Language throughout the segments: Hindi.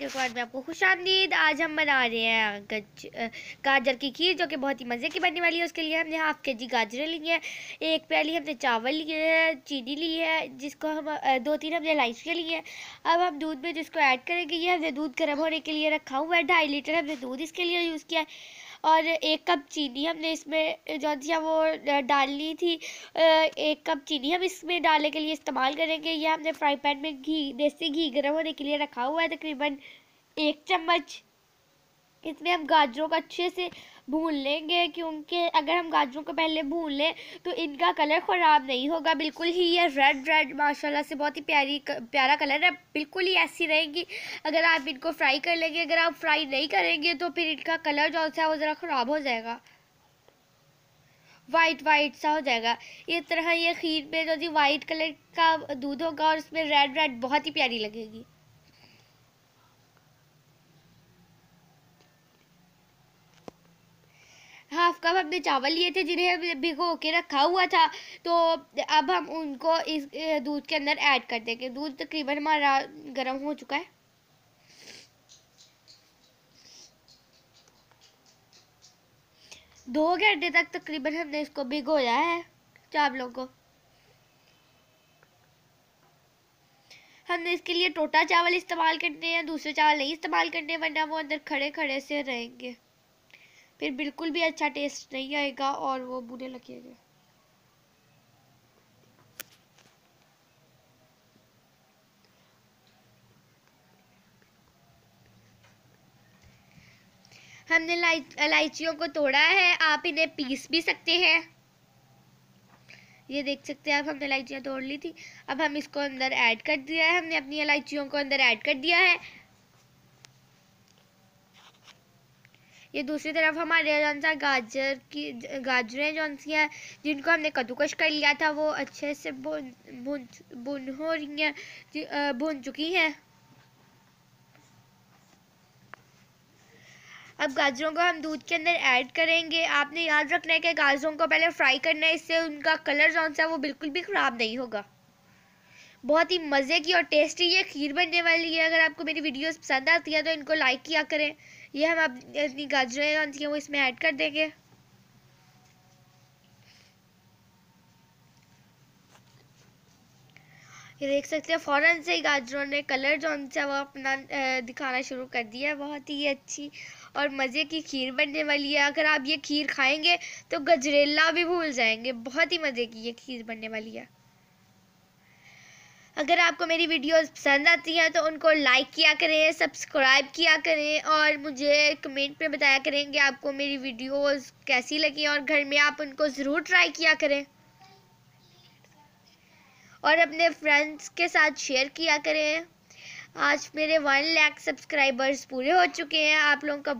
के बाद में आपको खुश आमदीद आज हम बना रहे हैं गज गाजर की खीर जो कि बहुत ही मज़े की बनने वाली है उसके लिए हमने हाफ के जी गाजरें ली हैं एक प्याली हमने चावल लिए हैं चीनी ली है जिसको हम दो तीन हमने इलायचियाँ ली हैं अब हम दूध में जिसको ऐड करेंगे ये हमने दूध गर्म होने के लिए रखा हुआ है ढाई लीटर हमने दूध इसके लिए यूज़ किया है और एक कप चीनी हमने इसमें जो थी वो डालनी थी एक कप चीनी हम इसमें डालने के लिए इस्तेमाल करेंगे यह हमने फ्राई पैन में घी देसी घी गर्म होने के लिए रखा हुआ है तकरीबन एक चम्मच इसमें हम गाजरों को अच्छे से भून लेंगे क्योंकि अगर हम गाजरों को पहले भून लें तो इनका कलर ख़राब नहीं होगा बिल्कुल ही ये रेड रेड माशाल्लाह से बहुत ही प्यारी प्यारा कलर है बिल्कुल ही ऐसी रहेगी अगर आप इनको फ्राई कर लेंगे अगर आप फ्राई नहीं करेंगे तो फिर इनका कलर जो होता है वो ज़रा ख़राब हो जाएगा वाइट वाइट सा हो जाएगा इस तरह ये खीर में जो जी वाइट कलर का दूध होगा और उसमें रेड रेड बहुत ही प्यारी लगेगी हाफ कप हमने चावल लिए थे जिन्हें भिगो के रखा हुआ था तो अब हम उनको इस दूध के अंदर ऐड कर देंगे दूध तकरीबन हमारा गर्म हो चुका है दो घंटे तक तकरीबन हमने इसको भिगोया है चावलों को हमने इसके लिए टोटा चावल इस्तेमाल करने हैं दूसरे चावल नहीं इस्तेमाल करने वरना वो अंदर खड़े खड़े से रहेंगे फिर बिल्कुल भी अच्छा टेस्ट नहीं आएगा और वो बुरे लगेंगे हमने इलायचियों को तोड़ा है आप इन्हें पीस भी सकते हैं ये देख सकते हैं आप हमने इलायचियाँ तोड़ ली थी अब हम इसको अंदर ऐड कर दिया है हमने अपनी इलायचियों को अंदर ऐड कर दिया है ये दूसरी तरफ हमारे जौन सा गाजर की गाजरें जौन सी हैं जिनको हमने कद्दूकश कर लिया था वो अच्छे से भुन भुन भुन हो रही हैं भुन चुकी हैं अब गाजरों को हम दूध के अंदर ऐड करेंगे आपने याद रखना है कि गाजरों को पहले फ्राई करना है इससे उनका कलर जो सा वो बिल्कुल भी ख़राब नहीं होगा बहुत ही मज़े की और टेस्टी ये खीर बनने वाली है अगर आपको मेरी वीडियोस पसंद आती है तो इनको लाइक किया करें ये हम आप इतनी गाजरें डालती हैं वो इसमें ऐड कर देंगे ये देख सकते हैं फ़ौरन से ही गाजरों ने कलर जो उनसे वो अपना दिखाना शुरू कर दिया है बहुत ही अच्छी और मज़े की खीर बनने वाली है अगर आप ये खीर खाएंगे तो गजरेला भी भूल जाएंगे बहुत ही मज़े की ये खीर बनने वाली है अगर आपको मेरी वीडियोस पसंद आती हैं तो उनको लाइक किया करें सब्सक्राइब किया करें और मुझे कमेंट में बताया करें कि आपको मेरी वीडियोस कैसी लगी और घर में आप उनको ज़रूर ट्राई किया करें और अपने फ्रेंड्स के साथ शेयर किया करें आज मेरे वन लैख सब्सक्राइबर्स पूरे हो चुके हैं आप लोगों का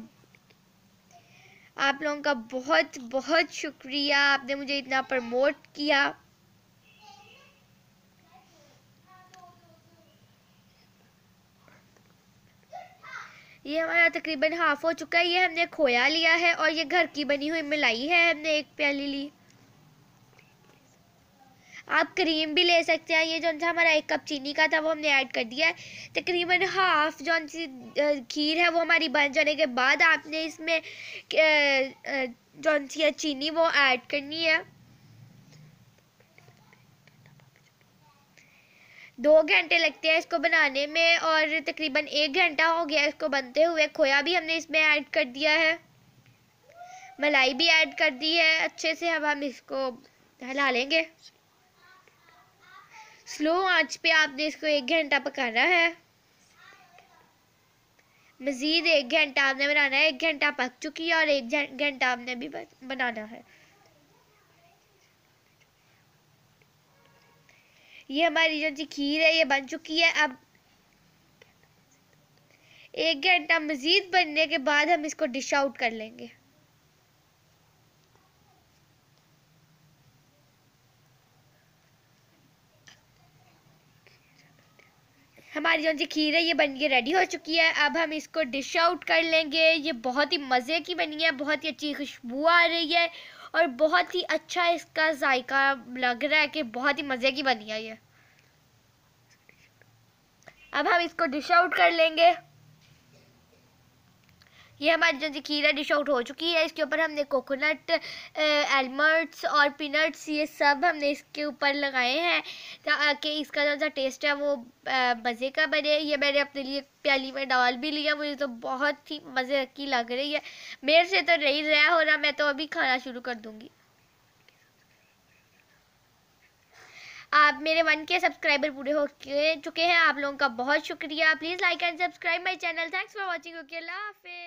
आप लोगों का बहुत बहुत शुक्रिया आपने मुझे इतना प्रमोट किया ये हमारा तकरीबन हाफ हो चुका है ये हमने खोया लिया है और ये घर की बनी हुई मलाई है हमने एक प्याली ली आप क्रीम भी ले सकते हैं ये जो हमारा एक कप चीनी का था वो हमने ऐड कर दिया है तकरीबन हाफ जो सी खीर है वो हमारी बन जाने के बाद आपने इसमें जो सी चीनी वो ऐड करनी है दो घंटे लगते हैं इसको बनाने में और तकरीबन एक घंटा हो गया इसको बनते हुए खोया भी हमने इसमें ऐड कर दिया है मलाई भी ऐड कर दी है अच्छे से अब हम इसको हिला लेंगे स्लो आंच पे आपने इसको एक घंटा पकाना है मज़ीद एक घंटा आपने बनाना है एक घंटा पक चुकी है और एक घंटा आपने भी बनाना है ये हमारी जो खीर है ये बन चुकी है अब एक घंटा मज़ीद बनने के बाद हम इसको डिश आउट कर लेंगे हमारी जो जी खीर है ये बन के रेडी हो चुकी है अब हम इसको डिश आउट कर लेंगे ये बहुत ही मज़े की बनी है बहुत ही अच्छी खुशबू आ रही है और बहुत ही अच्छा इसका जायका लग रहा है कि बहुत ही मज़े की बनी है ये अब हम इसको डिश आउट कर लेंगे ये हमारी जो खीरा डिश आउट हो चुकी है इसके ऊपर हमने कोकोनट एलमट्स और पीनट्स ये सब हमने इसके ऊपर लगाए हैं ताकि इसका जो सा टेस्ट है वो मज़े का बने ये मैंने अपने लिए प्याली में डाल भी लिया मुझे तो बहुत ही मज़े की लग रही है मेरे से तो नहीं रहा हो रहा मैं तो अभी खाना शुरू कर दूँगी आप मेरे वन के सब्सक्राइबर पूरे हो चुके हैं आप लोगों का बहुत शुक्रिया please like and subscribe my channel thanks for watching okay अल्लाह हाफिज़